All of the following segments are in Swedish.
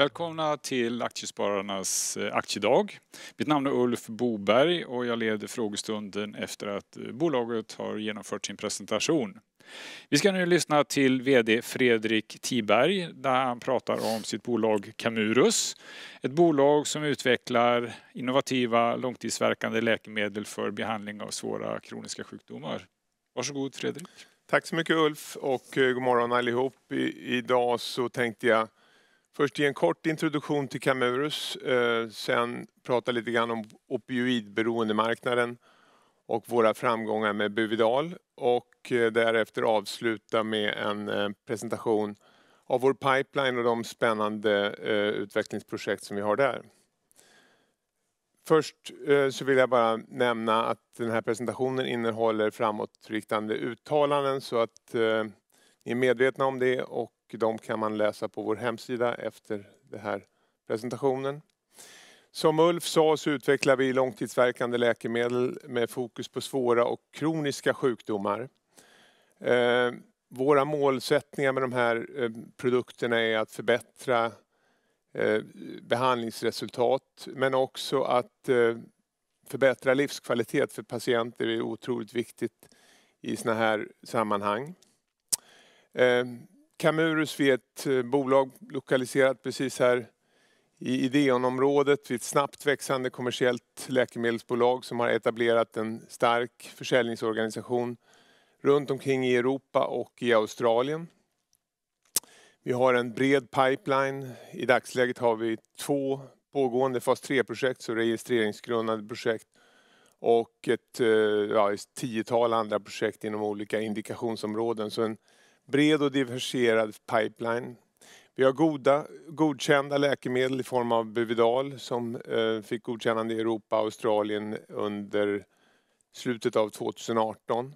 Välkomna till Aktiespararnas eh, aktiedag. Mitt namn är Ulf Boberg och jag leder frågestunden efter att eh, bolaget har genomfört sin presentation. Vi ska nu lyssna till VD Fredrik Tiberg där han pratar om sitt bolag Camurus. Ett bolag som utvecklar innovativa långtidsverkande läkemedel för behandling av svåra kroniska sjukdomar. Varsågod Fredrik. Tack så mycket Ulf och eh, god morgon allihop. Idag så tänkte jag Först ge en kort introduktion till Camurus, eh, sen prata lite grann om opioidberoendemarknaden och våra framgångar med Buvidal och eh, därefter avsluta med en eh, presentation av vår pipeline och de spännande utvecklingsprojekt som vi har där. Först så vill jag bara nämna att den här presentationen innehåller framåtriktande uttalanden så att ni är medvetna om det och de kan man läsa på vår hemsida efter den här presentationen. Som Ulf sa så utvecklar vi långtidsverkande läkemedel med fokus på svåra och kroniska sjukdomar. Eh, våra målsättningar med de här eh, produkterna är att förbättra eh, behandlingsresultat men också att förbättra livskvalitet för patienter är otroligt viktigt i sådana här sammanhang. Camurus, vi är ett eh, bolag lokaliserat precis här i Ideonområdet. Vi är ett snabbt växande kommersiellt läkemedelsbolag som har etablerat en stark försäljningsorganisation runt omkring i Europa och i Australien. Vi har en bred pipeline. I dagsläget har vi två pågående fas 3-projekt, så registreringsgrundade projekt och ett eh, ja, tiotal andra projekt inom olika indikationsområden. Så en bred och diversifierad pipeline. Vi har goda, godkända läkemedel i form av Buvidal som eh, fick godkännande i Europa och Australien under slutet av 2018.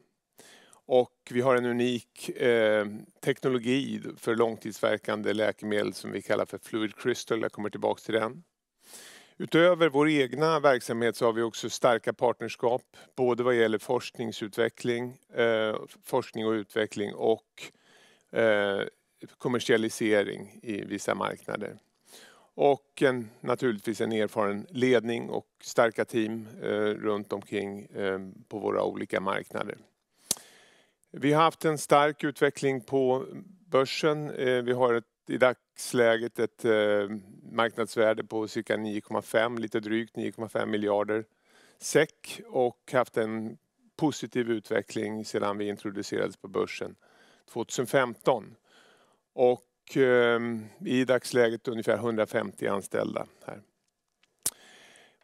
Och vi har en unik eh, teknologi för långtidsverkande läkemedel som vi kallar för Fluid Crystal. Jag kommer tillbaka till den. Utöver vår egna verksamhet så har vi också starka partnerskap både vad gäller forskningsutveckling, eh, forskning och utveckling och Eh, kommersialisering i vissa marknader. Och en, naturligtvis en erfaren ledning och starka team eh, runt omkring eh, på våra olika marknader. Vi har haft en stark utveckling på börsen. Vi har ett, i dagsläget ett marknadsvärde på cirka 9,5, lite drygt 9,5 miljarder SEK och haft en positiv utveckling sedan vi introducerades på börsen. 2015. Och eh, i dagsläget ungefär 150 anställda här.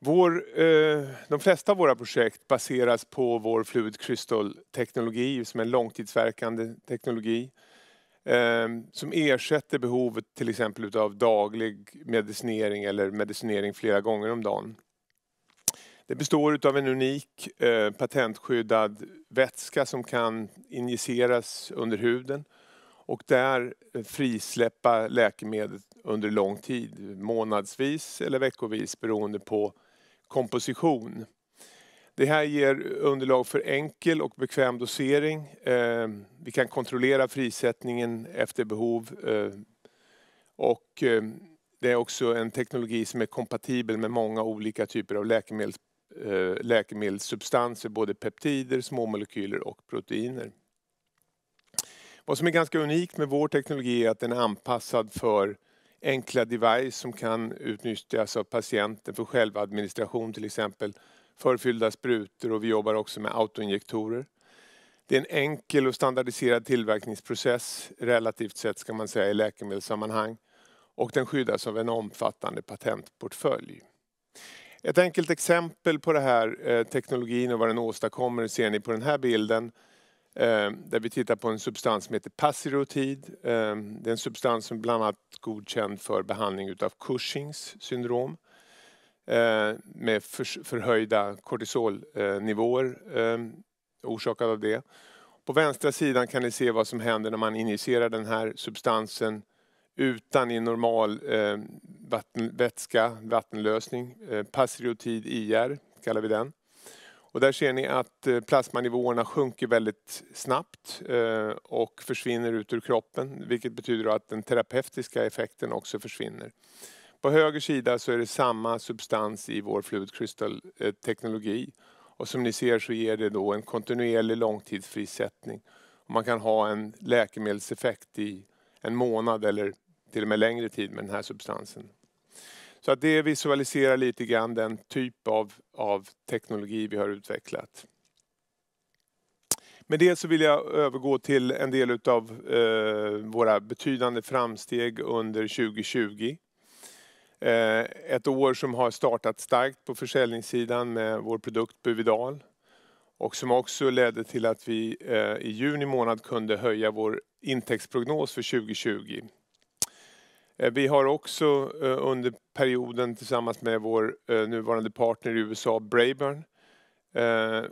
Vår, eh, de flesta av våra projekt baseras på vår Fluid Crystal-teknologi som är en långtidsverkande teknologi eh, som ersätter behovet till exempel av daglig medicinering eller medicinering flera gånger om dagen. Det består av en unik eh, patentskyddad vätska som kan injiceras under huden och där eh, frisläppa läkemedlet under lång tid, månadsvis eller veckovis beroende på komposition. Det här ger underlag för enkel och bekväm dosering. Eh, vi kan kontrollera frisättningen efter behov eh, och eh, det är också en teknologi som är kompatibel med många olika typer av läkemedels Eh, läkemedelssubstanser, både peptider, småmolekyler och proteiner. Vad som är ganska unikt med vår teknologi är att den är anpassad för enkla device som kan utnyttjas av patienten för självadministration till exempel, förfyllda sprutor och vi jobbar också med autoinjektorer. Det är en enkel och standardiserad tillverkningsprocess relativt sett ska man säga i läkemedelssammanhang och den skyddas av en omfattande patentportfölj. Ett enkelt exempel på det här, eh, teknologin och vad den åstadkommer, ser ni på den här bilden. Eh, där vi tittar på en substans som heter passirotid. Eh, det är en substans som bland annat godkänd för behandling av Cushings syndrom. Med förhöjda kortisolnivåer orsakade av det. På vänstra sidan kan ni se vad som händer när man injicerar den här substansen utan i normal eh, vatten, vätska, vattenlösning. Eh, passreotid IR kallar vi den. Och där ser ni att eh, plasmanivåerna sjunker väldigt snabbt eh, och försvinner ut ur kroppen, vilket betyder att den terapeutiska effekten också försvinner. På höger sida så är det samma substans i vår fluid crystal-teknologi och som ni ser så ger det då en kontinuerlig långtidsfrisättning. Man kan ha en läkemedelseffekt i en månad eller till och med längre tid med den här substansen. Så att det visualiserar lite grann den typ av, av teknologi vi har utvecklat. Med det så vill jag övergå till en del utav eh, våra betydande framsteg under 2020. Eh, ett år som har startat starkt på försäljningssidan med vår produkt Buvidal och som också ledde till att vi eh, i juni månad kunde höja vår intäktsprognos för 2020 Eh, vi har också eh, under perioden tillsammans med vår eh, nuvarande partner i USA, Braeburn,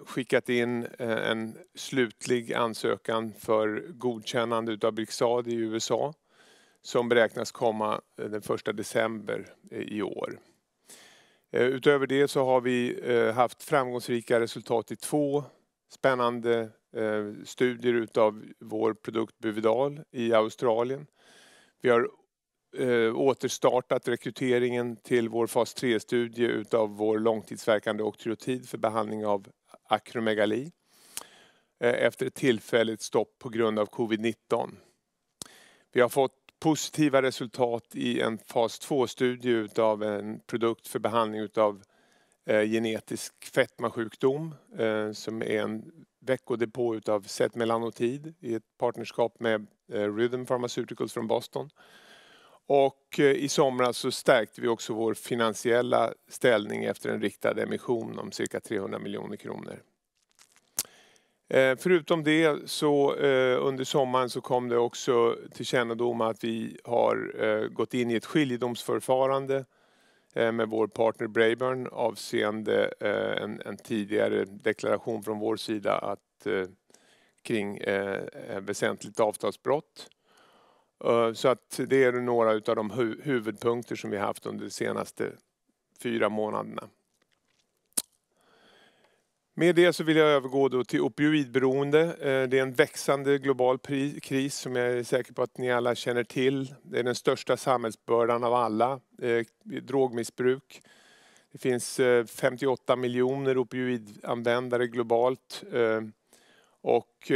skickat in en slutlig ansökan för godkännande utav Brixadi i USA som beräknas komma den 1 december i år. Utöver det så har vi haft framgångsrika resultat i två spännande studier utav vår produkt Buvidal i Australien. Vi har eh, återstartat rekryteringen till vår fas 3-studie utav vår långtidsverkande oktiotid för behandling av akromegali eh, efter ett tillfälligt stopp på grund av covid-19. Vi har fått positiva resultat i en fas 2-studie utav en produkt för behandling utav eh, genetisk fetmasjukdom eh, som är en veckodepå utav setmelanotid i ett partnerskap med eh, Rhythm Pharmaceuticals från Boston. Och eh, i somras så stärkte vi också vår finansiella ställning efter en riktad emission om cirka 300 miljoner kronor. Eh, förutom det så eh, under sommaren så kom det också till kännedom att vi har gått in i ett skiljedomsförfarande med vår partner Braeburn avseende en, en tidigare deklaration från vår sida att, kring väsentligt avtalsbrott. Eh, så att det är några av de huvudpunkter som vi haft under de senaste fyra månaderna. Med det så vill jag övergå då till opioidberoende. Eh, det är en växande global kris som jag är säker på att ni alla känner till. Det är den största samhällsbördan av alla, eh, drogmissbruk. Det finns 58 miljoner opioidanvändare globalt och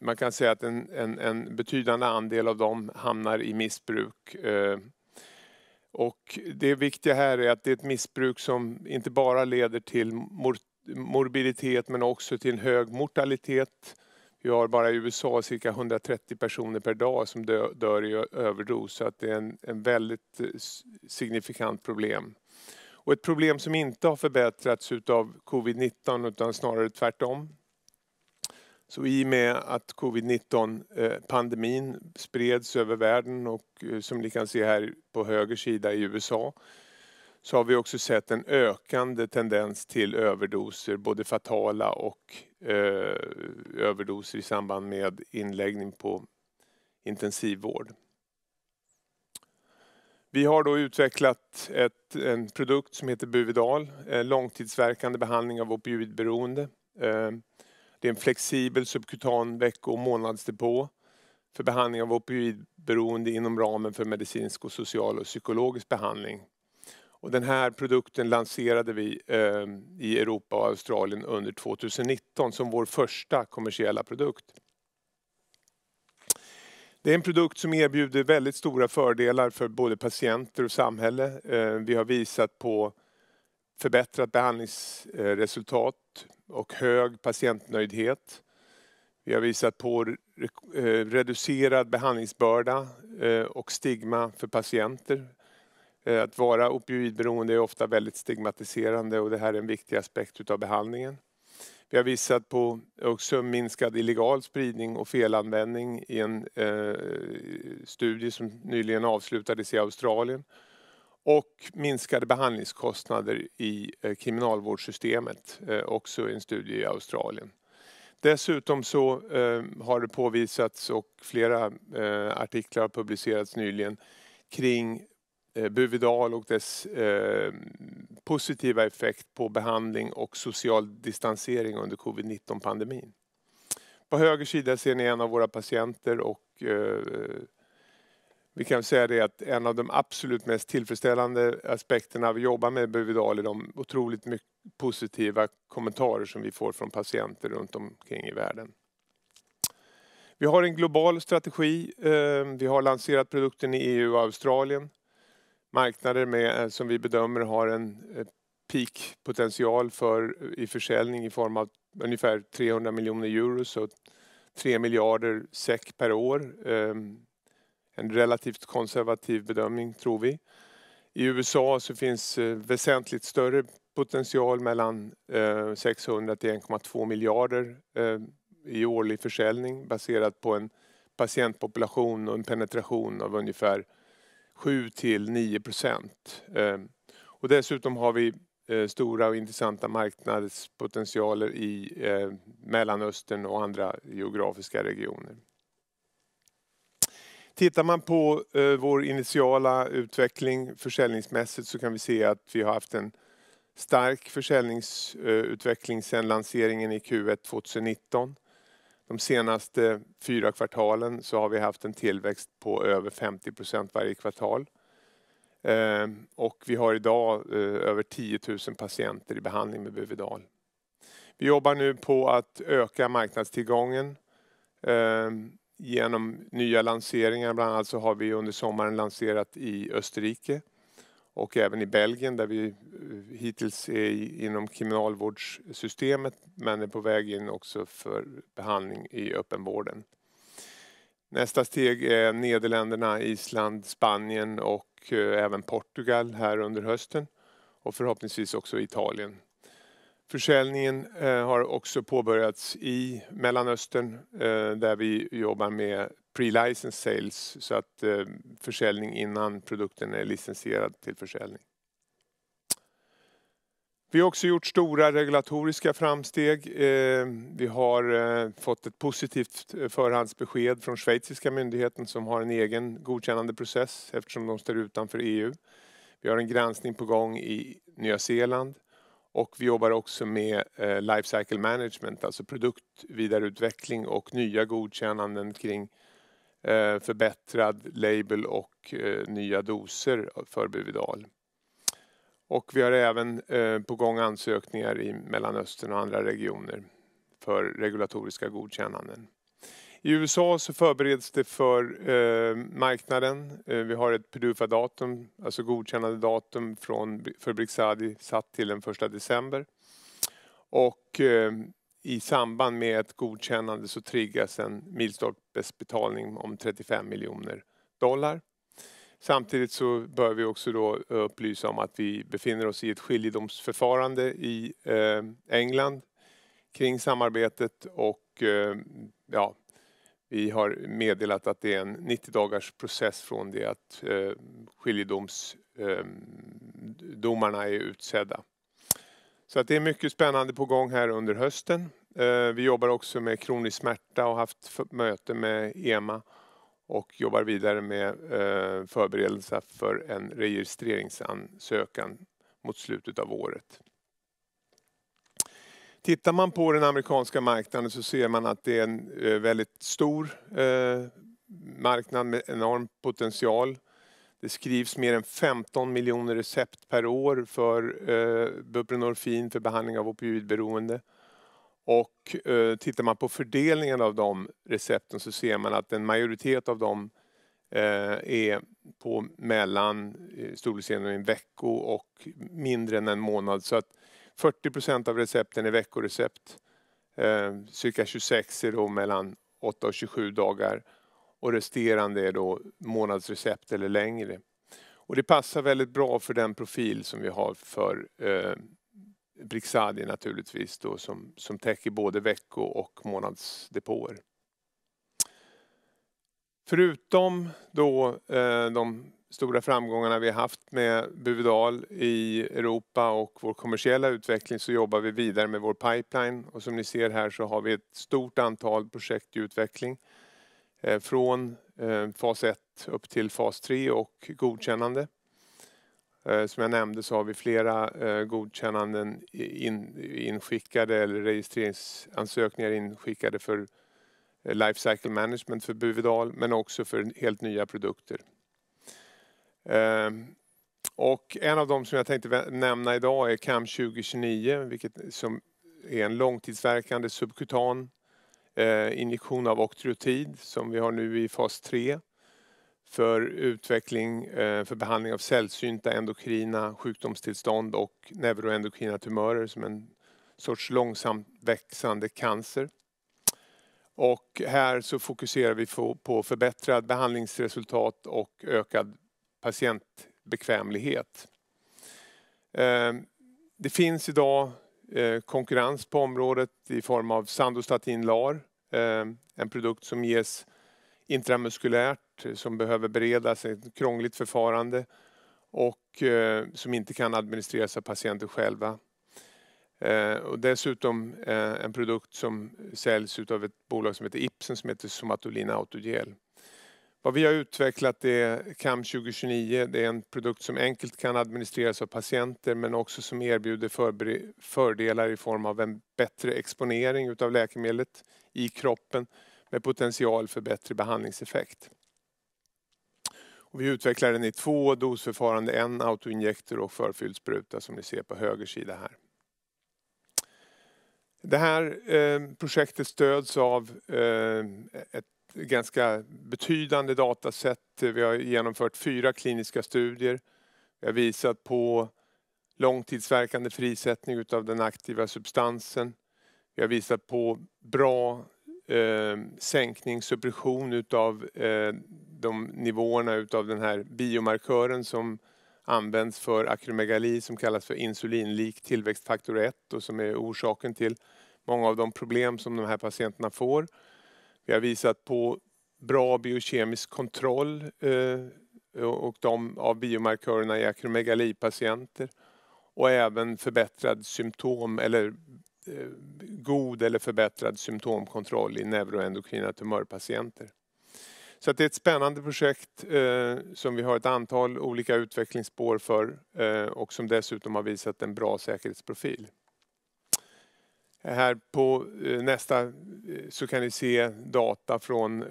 man kan säga att en, en, en betydande andel av dem hamnar i missbruk. Eh, och det viktiga här är att det är ett missbruk som inte bara leder till mor morbiditet men också till en hög mortalitet. Vi har bara i USA cirka 130 personer per dag som dö dör i överdos så att det är en, en väldigt eh, signifikant problem. Och ett problem som inte har förbättrats utav covid-19 utan snarare tvärtom. Så i och med att covid-19-pandemin eh, spreds över världen och eh, som ni kan se här på höger sida i USA så har vi också sett en ökande tendens till överdoser, både fatala och eh, överdoser i samband med inläggning på intensivvård. Vi har då utvecklat ett, en produkt som heter Buvidal, eh, långtidsverkande behandling av opioidberoende. Eh, det är en flexibel subkutan vecko och månadsdepå för behandling av opioidberoende inom ramen för medicinsk, och social och psykologisk behandling. Och den här produkten lanserade vi eh, i Europa och Australien under 2019 som vår första kommersiella produkt. Det är en produkt som erbjuder väldigt stora fördelar för både patienter och samhälle. Eh, vi har visat på förbättrat behandlingsresultat och hög patientnöjdhet. Vi har visat på eh, reducerad behandlingsbörda eh, och stigma för patienter. Eh, att vara opioidberoende är ofta väldigt stigmatiserande och det här är en viktig aspekt utav behandlingen. Vi har visat på också minskad illegal spridning och felanvändning i en studie som nyligen avslutades i Australien och minskade behandlingskostnader i eh, kriminalvårdssystemet, eh, också i en studie i Australien. Dessutom så eh, har det påvisats och flera artiklar har publicerats nyligen kring Buvidal och dess positiva effekt på behandling och social distansering under covid-19 pandemin. På höger sida ser ni en av våra patienter och vi kan säga det att en av de absolut mest tillfredsställande aspekterna vi jobbar med Buvidal är de otroligt mycket positiva kommentarer som vi får från patienter runt omkring i världen. Vi har en global strategi. Ehm, vi har lanserat produkten i EU och Australien. Marknader med, eh, som vi bedömer har en eh, peakpotential för, eh, i försäljning i form av ungefär 300 miljoner euro, så 3 miljarder SEK per år. Ehm, en relativt konservativ bedömning, tror vi. I USA så finns eh, väsentligt större potential mellan 600 eh, till 1,2 miljarder eh, i årlig försäljning baserat på en patientpopulation och en penetration av ungefär 7 till 9 procent. Och dessutom har vi stora och intressanta marknadspotentialer i Mellanöstern och andra geografiska regioner. Tittar man på eh, vår initiala utveckling försäljningsmässigt så kan vi se att vi har haft en stark försäljningsutveckling eh, sedan lanseringen i Q1 2019. De senaste fyra kvartalen så har vi haft en tillväxt på över 50% procent varje kvartal. Ehm, och vi har idag eh, över 10 000 patienter i behandling med Buvidal. Vi jobbar nu på att öka marknadstillgången ehm, genom nya lanseringar. Bland annat så har vi under sommaren lanserat i Österrike och även i Belgien där vi eh, hittills är inom kriminalvårdssystemet men är på väg in också för behandling i öppenvården. Nästa steg är Nederländerna, Island, Spanien och eh, även Portugal här under hösten och förhoppningsvis också Italien Försäljningen eh, har också påbörjats i Mellanöstern, eh, där vi jobbar med pre-license sales, så att eh, försäljning innan produkten är licensierad till försäljning. Vi har också gjort stora regulatoriska framsteg. Vi har fått ett positivt förhandsbesked från schweiziska myndigheten som har en egen godkännandeprocess eftersom de står utanför EU. Vi har en granskning på gång i Nya Zeeland. Och vi jobbar också med eh, cycle management, alltså produktvidareutveckling och nya godkännanden kring eh, förbättrad label och eh, nya doser för Buvidal. Och vi har även eh, på gång ansökningar i Mellanöstern och andra regioner för regulatoriska godkännanden. I USA så förbereds det för eh, marknaden. Eh, vi har ett Pedufa-datum, alltså godkännande datum från, för Brixadi satt till den 1 december. Och eh, i samband med ett godkännande så triggas en milstolpesbetalning om 35 miljoner dollar. Samtidigt så bör vi också då eh, upplysa om att vi befinner oss i ett skiljedomsförfarande i eh, England kring samarbetet och eh, ja, vi har meddelat att det är en 90 dagars process från det att eh, skiljedomsdomarna ehm, är utsedda. Så att det är mycket spännande på gång här under hösten. Eh, vi jobbar också med kronisk smärta och haft möte med EMA och jobbar vidare med eh, förberedelser för en registreringsansökan mot slutet av året. Tittar man på den amerikanska marknaden så ser man att det är en eh, väldigt stor eh, marknad med enorm potential. Det skrivs mer än 15 miljoner recept per år för eh, buprenorfin för behandling av opioidberoende. Och tittar man på fördelningen av de recepten så ser man att en majoritet av dem är på mellan i storleksordningen en vecka och mindre än en månad. Så att 40 procent av recepten är veckorecept. Eh, cirka 26 är då mellan 8 och 27 dagar och resterande är då månadsrecept eller längre. Och det passar väldigt bra för den profil som vi har för eh, Brixadi naturligtvis då som, som täcker både vecko och månadsdepåer. Förutom då eh, de stora framgångarna vi haft med Buvidal i Europa och vår kommersiella utveckling så jobbar vi vidare med vår pipeline och som ni ser här så har vi ett stort antal projekt i utveckling eh, från eh, fas 1 upp till fas 3 och godkännande. Eh, som jag nämnde så har vi flera godkännanden inskickade eller registreringsansökningar inskickade för Life Cycle Management för Buvidal men också för helt nya produkter. Ehm, och en av dem som jag tänkte nämna idag är CAM 2029, vilket som är en långtidsverkande subkutan eh, injektion av oktrotid som vi har nu i fas 3 för utveckling eh, för behandling av sällsynta endokrina sjukdomstillstånd och neuroendokrina tumörer som en sorts långsamt växande cancer. Och här så fokuserar vi på förbättrad behandlingsresultat och ökad patientbekvämlighet. Eh, det finns idag eh, konkurrens på området i form av Sandostatin LAR, eh, en produkt som ges intramuskulärt, som behöver beredas, ett krångligt förfarande och som inte kan administreras av patienter själva. Och dessutom en produkt som säljs utav ett bolag som heter Ipsen, som heter Somatolin Autogel. Vad vi har utvecklat är CAM 2029. Det är en produkt som enkelt kan administreras av patienter men också som erbjuder fördelar i form av en bättre exponering utav läkemedlet i kroppen med potential för bättre behandlingseffekt. Och vi utvecklar den i två dosförfarande, en autoinjektor och förfylld spruta som ni ser på höger sida här. Det här eh, projektet stöds av eh, ett ganska betydande datasätt. Vi har genomfört fyra kliniska studier. Vi har visat på långtidsverkande frisättning utav den aktiva substansen. Vi har visat på bra eh, sänkning, suppression utav eh, de nivåerna utav den här biomarkören som används för akromegali som kallas för insulinlik tillväxtfaktor 1 och som är orsaken till många av de problem som de här patienterna får. Vi har visat på bra biokemisk kontroll eh, och de av biomarkörerna i akromegalipatienter och även förbättrad symptom eller eh, god eller förbättrad symptomkontroll i neuroendokrina tumörpatienter. Så det är ett spännande projekt eh, som vi har ett antal olika utvecklingsspår för eh, och som dessutom har visat en bra säkerhetsprofil. Här på eh, nästa eh, så kan ni se data från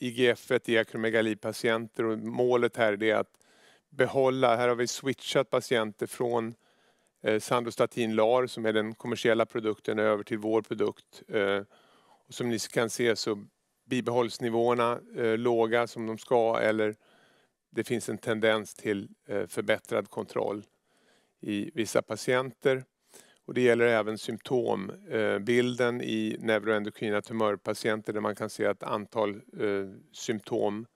IGF eh, i akromegalipatienter och målet här är att behålla, här har vi switchat patienter från Sandostatin LAR som är den kommersiella produkten över till vår produkt. som ni kan se så bibehålls nivåerna låga som de ska eller det finns en tendens till förbättrad kontroll i vissa patienter. Och det gäller även symptombilden eh, i neuroendokrina tumörpatienter där man kan se att antal eh, symptom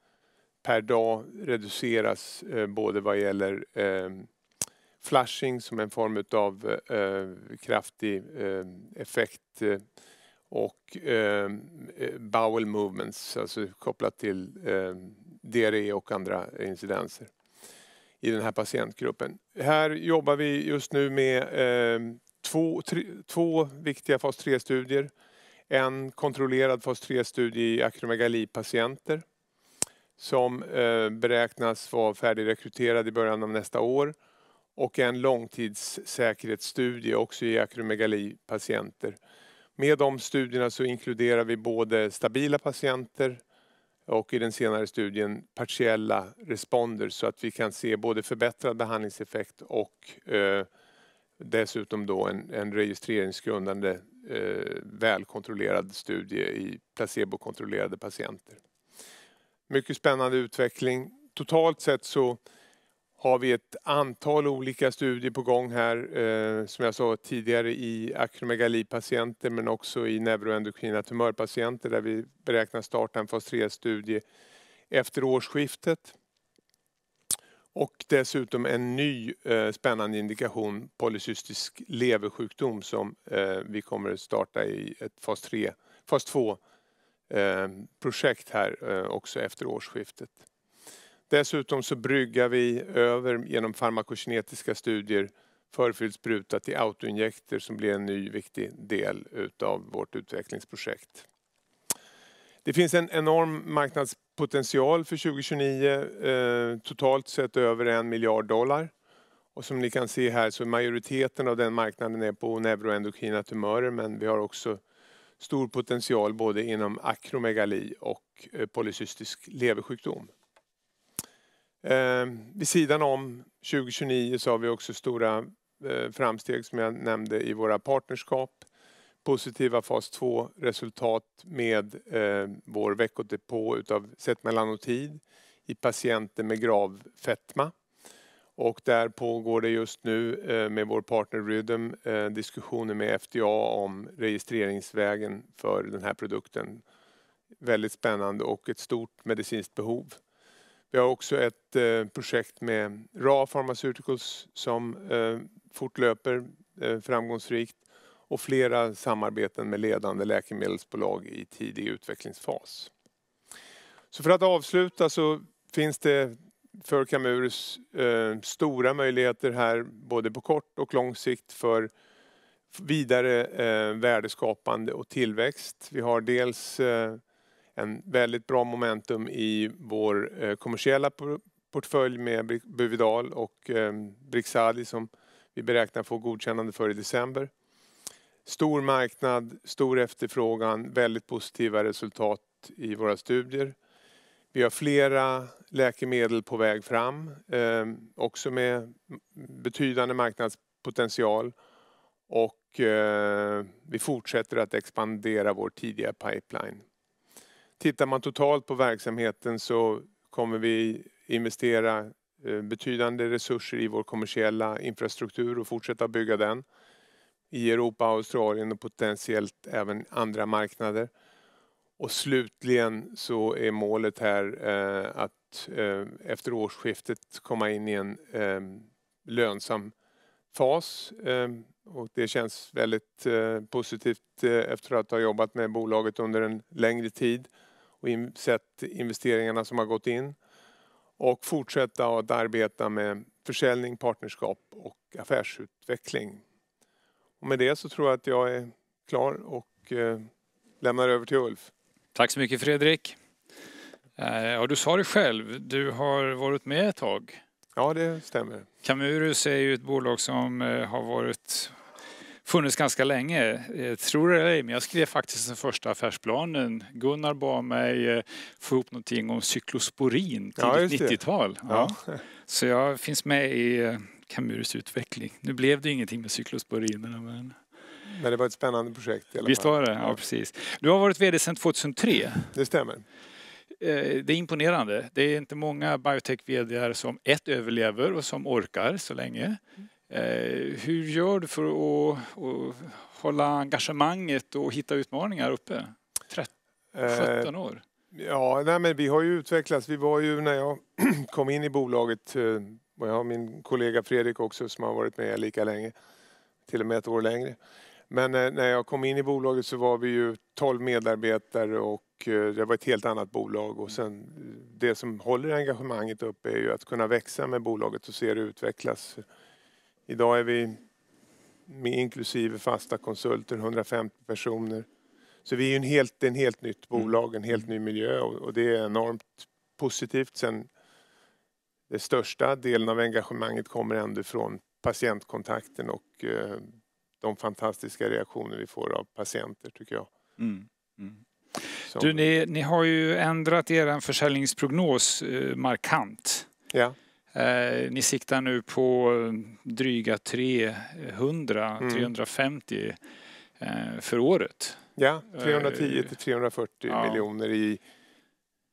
per dag reduceras eh, både vad gäller flushing, som en form av kraftig effekt och bowel movements, alltså kopplat till eh, diarré och andra incidenser i den här patientgruppen. Här jobbar vi just nu med två, tre, två viktiga fas 3-studier. En kontrollerad fas 3-studie i akromegalipatienter som eh, beräknas vara färdigrekryterad i början av nästa år och en långtidssäkerhetsstudie också i akromegalipatienter. Med de studierna så inkluderar vi både stabila patienter och i den senare studien partiella responder så att vi kan se både förbättrad behandlingseffekt och eh, Dessutom då en, en registreringsgrundande eh, välkontrollerad studie i placebokontrollerade patienter. Mycket spännande utveckling. Totalt sett så har vi ett antal olika studier på gång här, eh, som jag sa tidigare i akromegalipatienter men också i neuroendokrina tumörpatienter där vi beräknar starta en fas 3-studie efter årsskiftet. Och dessutom en ny eh, spännande indikation, polycystisk leversjukdom som eh, vi kommer att starta i ett fas 3, fas 2 eh, projekt här eh, också efter årsskiftet. Dessutom så bryggar vi över genom farmakokinetiska studier förfylld spruta till autoinjekter som blir en ny viktig del utav vårt utvecklingsprojekt. Det finns en enorm marknads potential för 2029 eh, totalt sett över en miljard dollar. Och som ni kan se här så är majoriteten av den marknaden är på neuroendokrina tumörer men vi har också stor potential både inom akromegali och eh, polycystisk leversjukdom. Eh, vid sidan om 2029 så har vi också stora framsteg som jag nämnde i våra partnerskap positiva fas 2-resultat med eh, vår veckodepå utav setmelanotid i patienter med grav fetma. Och där pågår det just nu eh, med vår partner Rhythm eh, diskussioner med FDA om registreringsvägen för den här produkten. Väldigt spännande och ett stort medicinskt behov. Vi har också ett eh, projekt med RA Pharmaceuticals som eh, fortlöper eh, framgångsrikt och flera samarbeten med ledande läkemedelsbolag i tidig utvecklingsfas. Så för att avsluta så finns det för Camurus eh, stora möjligheter här både på kort och lång sikt för vidare eh, värdeskapande och tillväxt. Vi har dels eh, en väldigt bra momentum i vår eh, kommersiella portfölj med Buvidal och eh, Brixadi som vi beräknar få godkännande för i december. Stor marknad, stor efterfrågan, väldigt positiva resultat i våra studier. Vi har flera läkemedel på väg fram, ehm, också med betydande marknadspotential. Och eh, vi fortsätter att expandera vår tidiga pipeline. Tittar man totalt på verksamheten så kommer vi investera eh, betydande resurser i vår kommersiella infrastruktur och fortsätta bygga den i Europa, Australien och potentiellt även andra marknader. Och slutligen så är målet här eh, att eh, efter årsskiftet komma in i en eh, lönsam fas. och det känns väldigt positivt efter att ha jobbat med bolaget under en längre tid och sett investeringarna som har gått in. Och fortsätta att arbeta med försäljning, partnerskap och affärsutveckling. Och med det så tror jag att jag är klar och eh, lämnar över till Ulf. Tack så mycket Fredrik. Eh, ja, du sa det själv, du har varit med ett tag. Ja, det stämmer. Camurus är ju ett bolag som eh, har varit, funnits ganska länge. Jag tror det eller ej, men jag skrev faktiskt den första affärsplanen. Gunnar bad mig få ihop någonting om cyklosporin, tidigt ja, 90-tal. Ja. Ja. Så jag finns med i Camurus utveckling. Nu blev det ingenting med cyklosporinerna men... Men det var ett spännande projekt. I alla Visst var det? Ja, precis. Du har varit VD sedan 2003. Det stämmer. Eh, det är imponerande. Det är inte många biotech vd som ett överlever och som orkar så länge. Eh, hur gör du för att, hålla engagemanget och hitta utmaningar uppe? 17 eh, år? Ja, nej men vi har ju utvecklats. Vi var ju när jag kom in i bolaget och jag har min kollega Fredrik också som har varit med lika länge. Till och med ett år längre. Men eh, när jag kom in i bolaget så var vi ju 12 medarbetare och eh, det var ett helt annat bolag. Och sen, eh, det som håller engagemanget uppe är ju att kunna växa med bolaget och se det utvecklas. Idag är vi med inklusive fasta konsulter 150 personer. Så vi är ju en helt, en helt nytt bolag, mm. en helt ny miljö och, det är enormt positivt. Sen den största delen av engagemanget kommer ändå från patientkontakten och eh, de fantastiska reaktioner vi får av patienter tycker jag. Mm. Mm. Du, ni, ni, har ju ändrat er försäljningsprognos eh, markant. Ja. Eh, ni siktar nu på dryga 300, mm. 350 eh, för året. Ja, 310 eh, till 340 ja. miljoner i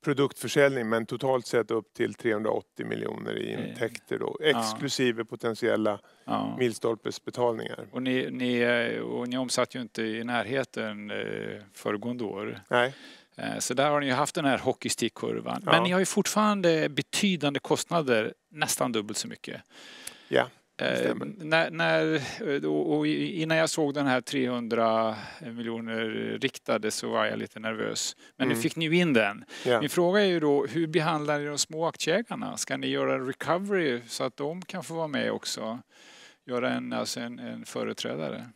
produktförsäljning men totalt sett upp till 380 miljoner i eh, intäkter då, exklusive ja. potentiella ja. milstolpesbetalningar. Och ni, ni, eh, och ni omsatte ju inte i närheten eh, föregående år. Nej. Så där har ni ju haft den här hockeystickkurvan. Ja. Men ni har ju fortfarande betydande kostnader, nästan dubbelt så mycket. Ja. Eh, när, när, eh, och innan jag såg den här 300 miljoner riktade så var jag lite nervös. Men mm. nu fick ni ju in den. Yeah. Min fråga är ju då, hur behandlar ni de små aktieägarna? Ska ni göra en recovery så att de kan få vara med också? Göra en, alltså en, en företrädare?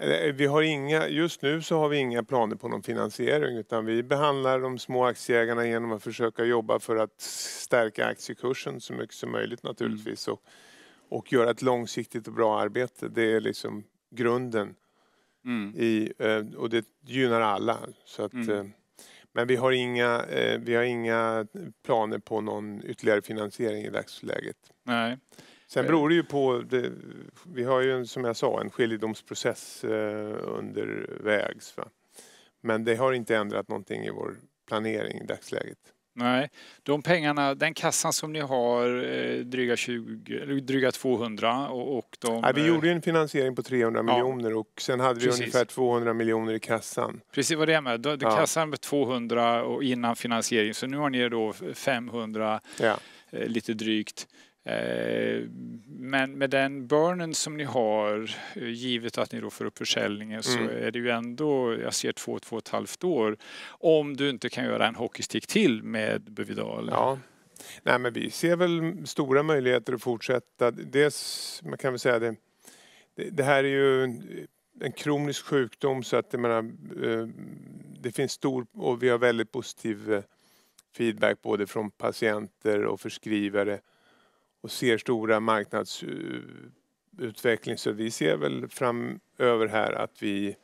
Eh, vi har inga, just nu så har vi inga planer på någon finansiering utan vi behandlar de små aktieägarna genom att försöka jobba för att stärka aktiekursen så mycket som möjligt mm. naturligtvis. Mm och göra ett långsiktigt och bra arbete. Det är liksom grunden. Mm. I, eh, och det gynnar alla. Så att, mm. Eh, men vi har, inga, eh, vi har inga planer på någon ytterligare finansiering i dagsläget. Nej. Sen beror det ju på, det, vi har ju en, som jag sa en skiljedomsprocess undervägs. Va? Men det har inte ändrat någonting i vår planering i dagsläget. Nej, de pengarna, den kassan som ni har, eh, dryga, 20, dryga 200 och, och de... Nej, vi eh, gjorde ju en finansiering på 300 ja. miljoner och sen hade Precis. vi ungefär 200 miljoner i kassan. Precis vad det är med. Du, ja. Kassan med 200 och innan finansiering så nu har ni då 500 ja. Eh, lite drygt. Eh, men med den burnen som ni har, eh, givet att ni då får upp försäljningen, så mm. är det ju ändå, jag ser två, två och ett halvt år. Om du inte kan göra en hockeystick till med Buvidal. Ja. Nej men vi ser väl stora möjligheter att fortsätta. Dels, man kan väl säga det, det här är ju en kronisk sjukdom så att jag menar, eh, det finns stor, och vi har väldigt positiv feedback både från patienter och förskrivare och ser stora marknadsutveckling. Så vi ser väl framöver här att vi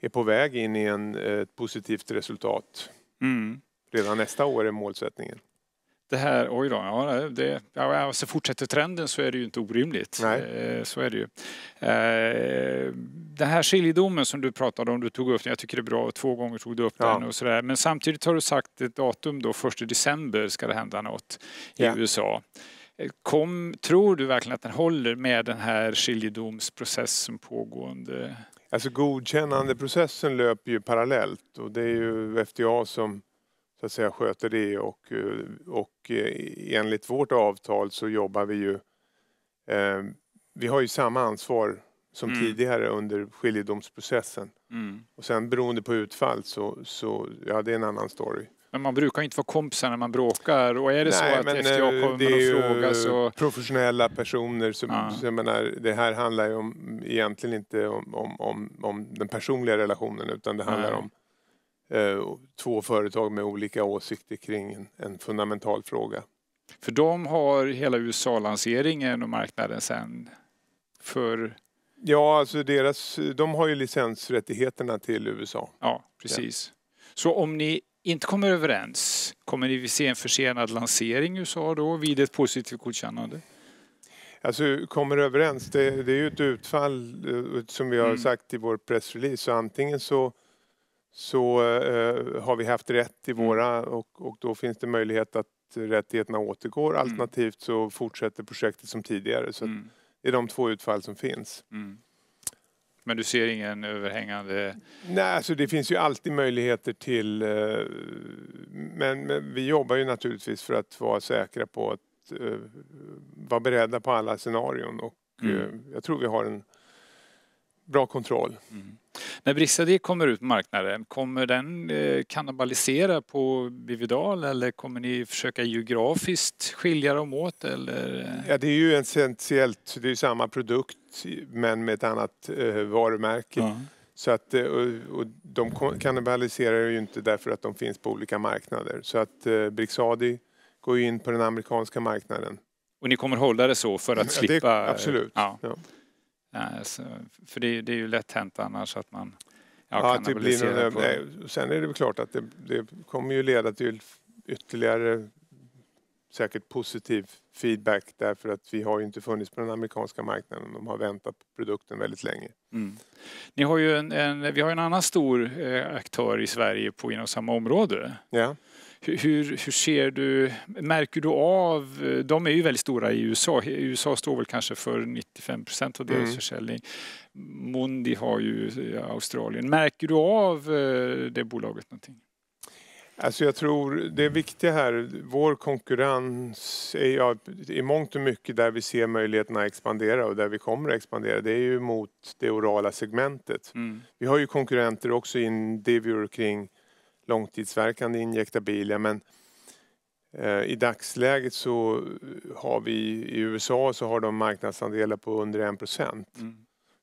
är på väg in i en, ett positivt resultat. Mm. Redan nästa år är målsättningen. Det här, oj då, ja, det, ja, alltså fortsätter trenden så är det ju inte orimligt. Nej. Eh, så är det ju. Eh, den här skiljedomen som du pratade om, du tog upp jag tycker det är bra, två gånger tog du upp ja. den och sådär. Men samtidigt har du sagt ett datum då, 1 december ska det hända något i ja. USA. Kom, tror du verkligen att den håller med den här skiljedomsprocessen pågående? Alltså godkännandeprocessen löper ju parallellt och det är ju FDA som så att säga sköter det och, eh, och eh, enligt vårt avtal så jobbar vi ju eh, vi har ju samma ansvar som mm. tidigare under skiljedomsprocessen. Mm. Och sen beroende på utfall så, så, ja det är en annan story. Men man brukar inte vara kompisar när man bråkar och är det Nej, så att FTA eh, kommer det är och frågar så... professionella personer som, ja. som menar, det här handlar ju om, egentligen inte om, om, om, om den personliga relationen utan det handlar Nej. om eh, två företag med olika åsikter kring en, en fundamental fråga. För de har hela USA-lanseringen och marknaden sen för Ja, alltså deras, de har ju licensrättigheterna till USA. Ja, precis. Ja. Så om ni inte kommer överens, kommer ni se en försenad lansering i USA då vid ett positivt godkännande? Alltså kommer överens, det, det, är ju ett utfall eh, som vi har mm. sagt i vår pressrelease. Så antingen så, så eh, har vi haft rätt i mm. våra och, och då finns det möjlighet att rättigheterna återgår. Mm. Alternativt så fortsätter projektet som tidigare. Så mm. Det är de två utfall som finns. Mm. Men du ser ingen överhängande... Nej, alltså det finns ju alltid möjligheter till... Eh, men, men vi jobbar ju naturligtvis för att vara säkra på att eh, vara beredda på alla scenarion. Och mm. Eh, jag tror vi har en bra kontroll. Mm. När Brissadi kommer ut på marknaden, kommer den eh, kannibalisera på Bividal eller kommer ni försöka geografiskt skilja dem åt? Eller? Ja, det är ju essentiellt, det är samma produkt men med ett annat eh, varumärke. Mm. Så att, eh, och, och de kannibaliserar ju inte därför att de finns på olika marknader. Så att eh, Brixadi går in på den amerikanska marknaden. Och ni kommer hålla det så för att ja, slippa... Det, absolut. Ja. Ja för det, det, är ju lätt hänt annars att man ja, ja, det blir någon, nej, Sen är det väl klart att det, det, kommer ju leda till ytterligare säkert positiv feedback därför att vi har ju inte funnits på den amerikanska marknaden. De har väntat på produkten väldigt länge. Mm. Ni har ju en, en, vi har en annan stor eh, aktör i Sverige på inom samma område. Ja. Hur, hur ser du, märker du av, de är ju väldigt stora i USA. USA står väl kanske för 95 procent av deras mm. försäljning. Mundi har ju eh, Australien. Märker du av eh, det bolaget någonting? Alltså jag tror det viktiga här, vår konkurrens är ja, i mångt och mycket där vi ser möjligheterna att expandera och där vi kommer att expandera, det är ju mot det orala segmentet. Mm. Vi har ju konkurrenter också i Indivior kring långtidsverkande injektabilia men eh, i dagsläget så har vi i USA så har de marknadsandelar på under 1 procent. Mm.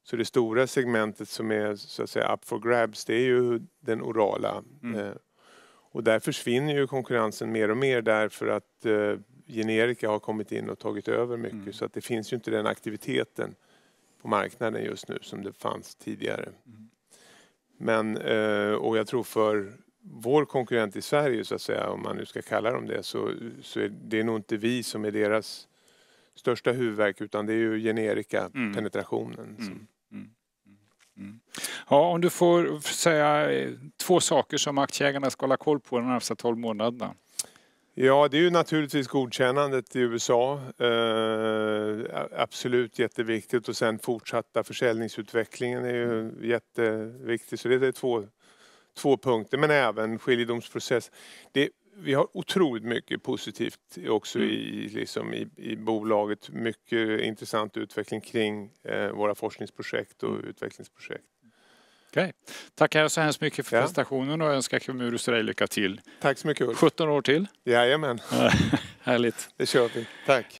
Så det stora segmentet som är så att säga up for grabs det är ju den orala. Mm. Eh, och där försvinner ju konkurrensen mer och mer därför att eh, generika har kommit in och tagit över mycket mm. så att det finns ju inte den aktiviteten på marknaden just nu som det fanns tidigare. Mm. Men, eh, och jag tror för vår konkurrent i Sverige, så att säga, om man nu ska kalla dem det, så, så är det nog inte vi som är deras största huvudvärk utan det är ju generika mm. mm. penetrationen. Mm. mm. Mm. Ja, om du får säga eh, två saker som aktieägarna ska hålla koll på de närmaste 12 månaderna. Ja, det är ju naturligtvis godkännandet i USA. Eh, absolut jätteviktigt och sen fortsatta försäljningsutvecklingen är ju mm. jätteviktig. Så det är två två punkter, men även skiljedomsprocess. Det, vi har otroligt mycket positivt också mm. i, liksom i, i, bolaget. Mycket intressant utveckling kring eh, våra forskningsprojekt och mm. utvecklingsprojekt. Okej. Tackar så hemskt mycket för ja. presentationen och önskar Camurus dig lycka till. Tack så mycket Ulf. 17 år till. Jajamän. Härligt. Det kör vi. Tack.